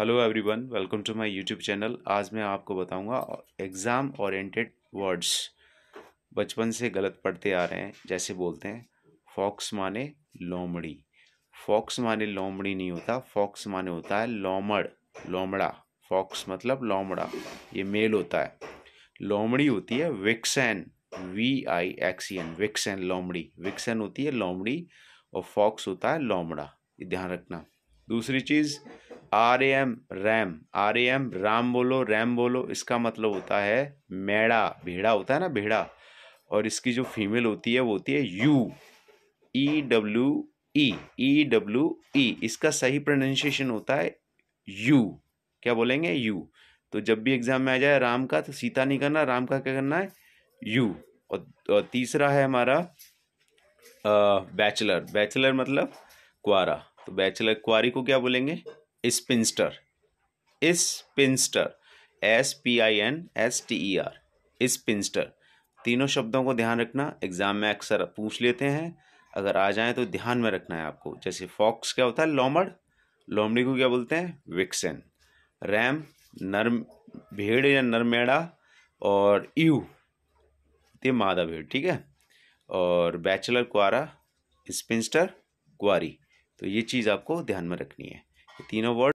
hello everyone welcome to my YouTube channel आज मैं आपको बताऊंगा एग्ज़ाम ओरिएंटेड वर्ड्स बचपन से गलत पढ़ते आ रहे हैं जैसे बोलते हैं फॉक्स माने लोमड़ी फॉक्स माने लोमड़ी नहीं होता फॉक्स माने होता है लोमड़ लोमड़ा फॉक्स मतलब लोमड़ा ये मेल होता है लोमड़ी होती है विक्सन वी आई एक्सीन विक्सन लोमड़ी विक्सन होती है लोमड़ी और फॉक्स होता है लोमड़ा ये ध्यान रखना दूसरी चीज़ R M ram R M राम बोलो रैम बोलो इसका मतलब होता है मेड़ा भेड़ा होता है ना भेड़ा और इसकी जो फीमेल होती है वो होती है ewe E W E E W E इसका सही प्रोनाउंसिएशन होता है यू क्या बोलेंगे यू तो जब भी एग्जाम में आ जाए राम का तो सीता नहीं करना राम का क्या करना है यू और, और तीसरा है हमारा आ, बैचलर बैचलर मतलब कुआरा तो बैचलर कुआरी को क्या बोलेंगे spinster spinster S P I N S T E R spinster तीनों शब्दों को ध्यान रखना एग्ज़ाम में अक्सर पूछ लेते हैं अगर आ जाए तो ध्यान में रखना है आपको जैसे फॉक्स क्या होता है लोमड़ लोमड़ी को क्या बोलते हैं विक्सन रैम नर भेड़ या नरमेड़ा और यू ये मादा भेड़ ठीक है और बैचलर कुआरा स्पिंस्टर कुआरी तो ये चीज़ आपको ध्यान में रखनी है Tino Borg